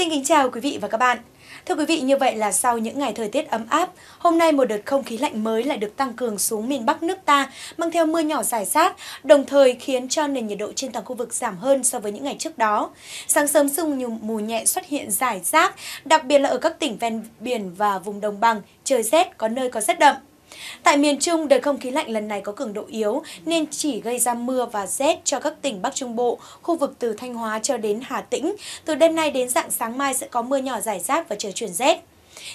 Xin kính chào quý vị và các bạn. Thưa quý vị, như vậy là sau những ngày thời tiết ấm áp, hôm nay một đợt không khí lạnh mới lại được tăng cường xuống miền Bắc nước ta, mang theo mưa nhỏ rải rác, đồng thời khiến cho nền nhiệt độ trên toàn khu vực giảm hơn so với những ngày trước đó. Sáng sớm sương mù nhẹ xuất hiện rải rác, đặc biệt là ở các tỉnh ven biển và vùng đồng bằng, trời rét có nơi có rét đậm. Tại miền Trung, đợt không khí lạnh lần này có cường độ yếu nên chỉ gây ra mưa và rét cho các tỉnh Bắc Trung Bộ, khu vực từ Thanh Hóa cho đến Hà Tĩnh. Từ đêm nay đến dạng sáng mai sẽ có mưa nhỏ rải rác và trời chuyển rét.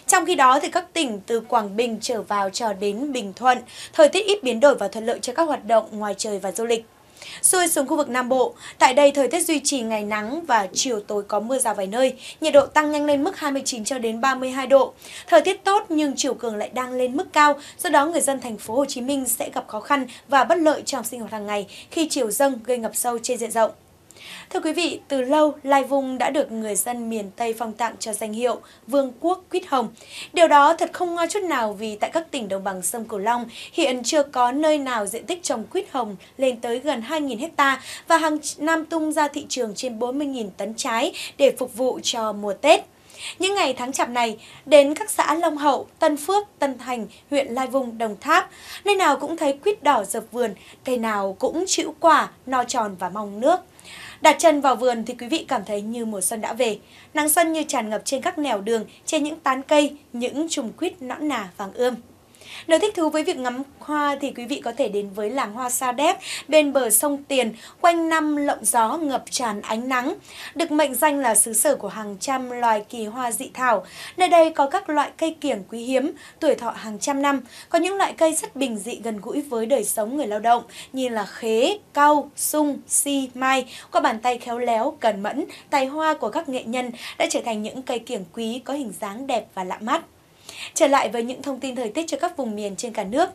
Trong khi đó, thì các tỉnh từ Quảng Bình trở vào cho đến Bình Thuận, thời tiết ít biến đổi và thuận lợi cho các hoạt động ngoài trời và du lịch. Xuôi xuống khu vực Nam Bộ, tại đây thời tiết duy trì ngày nắng và chiều tối có mưa rào vài nơi, nhiệt độ tăng nhanh lên mức 29 cho đến 32 độ. Thời tiết tốt nhưng chiều cường lại đang lên mức cao, do đó người dân thành phố Hồ Chí Minh sẽ gặp khó khăn và bất lợi trong sinh hoạt hàng ngày khi chiều dâng gây ngập sâu trên diện rộng. Thưa quý vị, từ lâu Lai Vung đã được người dân miền Tây phong tặng cho danh hiệu Vương quốc Quýt Hồng. Điều đó thật không ngoa chút nào vì tại các tỉnh đồng bằng sông Cửu Long hiện chưa có nơi nào diện tích trồng quýt hồng lên tới gần 2.000 hecta và hàng năm tung ra thị trường trên 40.000 tấn trái để phục vụ cho mùa Tết. Những ngày tháng chạp này, đến các xã Long Hậu, Tân Phước, Tân Thành, huyện Lai Vung, Đồng Tháp, nơi nào cũng thấy quýt đỏ dập vườn, cây nào cũng chịu quả, no tròn và mong nước. Đặt chân vào vườn thì quý vị cảm thấy như mùa xuân đã về. Nắng xuân như tràn ngập trên các nẻo đường, trên những tán cây, những chùm quýt nõn nà vàng ươm. Nếu thích thú với việc ngắm hoa thì quý vị có thể đến với làng hoa Sa Đéc bên bờ sông Tiền, quanh năm lộng gió ngập tràn ánh nắng. Được mệnh danh là xứ sở của hàng trăm loài kỳ hoa dị thảo, nơi đây có các loại cây kiểng quý hiếm, tuổi thọ hàng trăm năm, có những loại cây rất bình dị gần gũi với đời sống người lao động như là khế, cau, sung, si, mai qua bàn tay khéo léo, cẩn mẫn, tài hoa của các nghệ nhân đã trở thành những cây kiểng quý có hình dáng đẹp và lạ mắt. Trở lại với những thông tin thời tiết cho các vùng miền trên cả nước.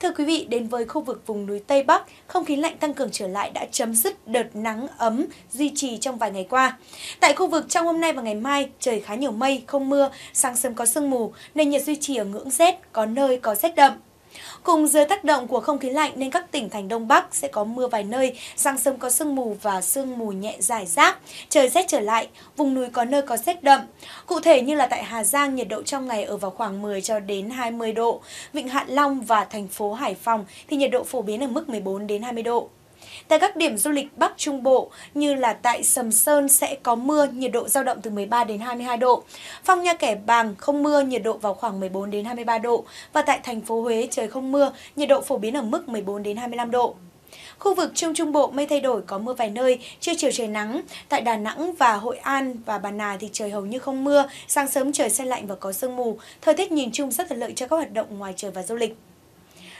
Thưa quý vị, đến với khu vực vùng núi Tây Bắc, không khí lạnh tăng cường trở lại đã chấm dứt đợt nắng ấm duy trì trong vài ngày qua. Tại khu vực trong hôm nay và ngày mai, trời khá nhiều mây, không mưa, sáng sớm có sương mù, nền nhiệt duy trì ở ngưỡng rét, có nơi có rét đậm. Cùng dưới tác động của không khí lạnh nên các tỉnh thành Đông Bắc sẽ có mưa vài nơi, sáng sớm có sương mù và sương mù nhẹ dài rác, trời rét trở lại, vùng núi có nơi có rét đậm. Cụ thể như là tại Hà Giang, nhiệt độ trong ngày ở vào khoảng 10 cho đến 20 độ, Vịnh Hạ Long và thành phố Hải Phòng thì nhiệt độ phổ biến ở mức 14 đến 20 độ. Tại các điểm du lịch Bắc Trung Bộ như là tại Sầm Sơn sẽ có mưa, nhiệt độ giao động từ 13 đến 22 độ. Phong Nha Kẻ Bàng không mưa, nhiệt độ vào khoảng 14 đến 23 độ và tại thành phố Huế trời không mưa, nhiệt độ phổ biến ở mức 14 đến 25 độ. Khu vực Trung Trung Bộ mây thay đổi có mưa vài nơi, trưa chiều trời nắng. Tại Đà Nẵng và Hội An và Bà Nà thì trời hầu như không mưa, sáng sớm trời xe lạnh và có sương mù. Thời tiết nhìn chung rất thuận lợi cho các hoạt động ngoài trời và du lịch.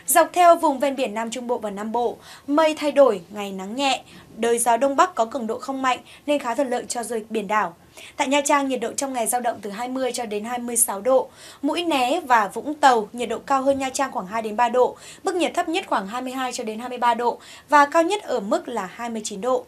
Dọc theo vùng ven biển Nam Trung Bộ và Nam Bộ, mây thay đổi, ngày nắng nhẹ, đời gió Đông Bắc có cường độ không mạnh nên khá thuận lợi cho du lịch biển đảo. Tại Nha Trang, nhiệt độ trong ngày giao động từ 20 cho đến 26 độ. Mũi Né và Vũng Tàu, nhiệt độ cao hơn Nha Trang khoảng 2 đến 3 độ, mức nhiệt thấp nhất khoảng 22 cho đến 23 độ và cao nhất ở mức là 29 độ.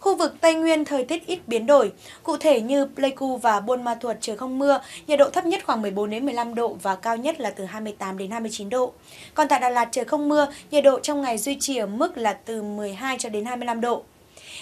Khu vực Tây Nguyên thời tiết ít biến đổi, cụ thể như Pleiku và Buôn Ma Thuột trời không mưa, nhiệt độ thấp nhất khoảng 14 đến 15 độ và cao nhất là từ 28 đến 29 độ. Còn tại Đà Lạt trời không mưa, nhiệt độ trong ngày duy trì ở mức là từ 12 cho đến 25 độ.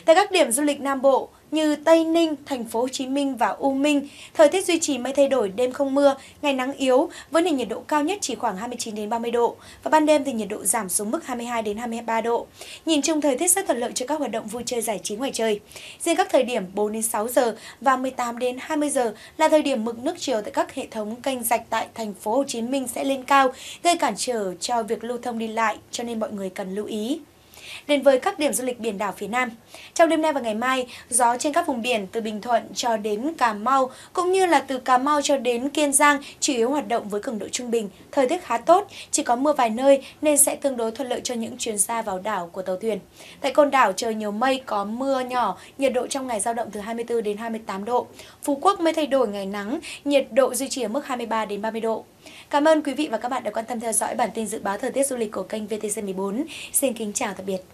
Tại các điểm du lịch Nam Bộ như Tây Ninh, Thành phố Hồ Chí Minh và U Minh, thời tiết duy trì mây thay đổi, đêm không mưa, ngày nắng yếu với nền nhiệt độ cao nhất chỉ khoảng 29 đến 30 độ và ban đêm thì nhiệt độ giảm xuống mức 22 đến 23 độ. Nhìn chung thời tiết rất thuận lợi cho các hoạt động vui chơi giải trí ngoài trời. Riêng các thời điểm 4 đến 6 giờ và 18 đến 20 giờ là thời điểm mực nước chiều tại các hệ thống kênh rạch tại thành phố Hồ Chí Minh sẽ lên cao, gây cản trở cho việc lưu thông đi lại cho nên mọi người cần lưu ý đến với các điểm du lịch biển đảo phía Nam. Trong đêm nay và ngày mai, gió trên các vùng biển từ Bình Thuận cho đến Cà Mau cũng như là từ Cà Mau cho đến Kiên Giang chủ yếu hoạt động với cường độ trung bình, thời tiết khá tốt, chỉ có mưa vài nơi nên sẽ tương đối thuận lợi cho những chuyến ra vào đảo của tàu thuyền. Tại Côn Đảo trời nhiều mây có mưa nhỏ, nhiệt độ trong ngày dao động từ 24 đến 28 độ. Phú Quốc mới thay đổi ngày nắng, nhiệt độ duy trì ở mức 23 đến 30 độ. Cảm ơn quý vị và các bạn đã quan tâm theo dõi bản tin dự báo thời tiết du lịch của kênh VTC14. Xin kính chào tạm biệt.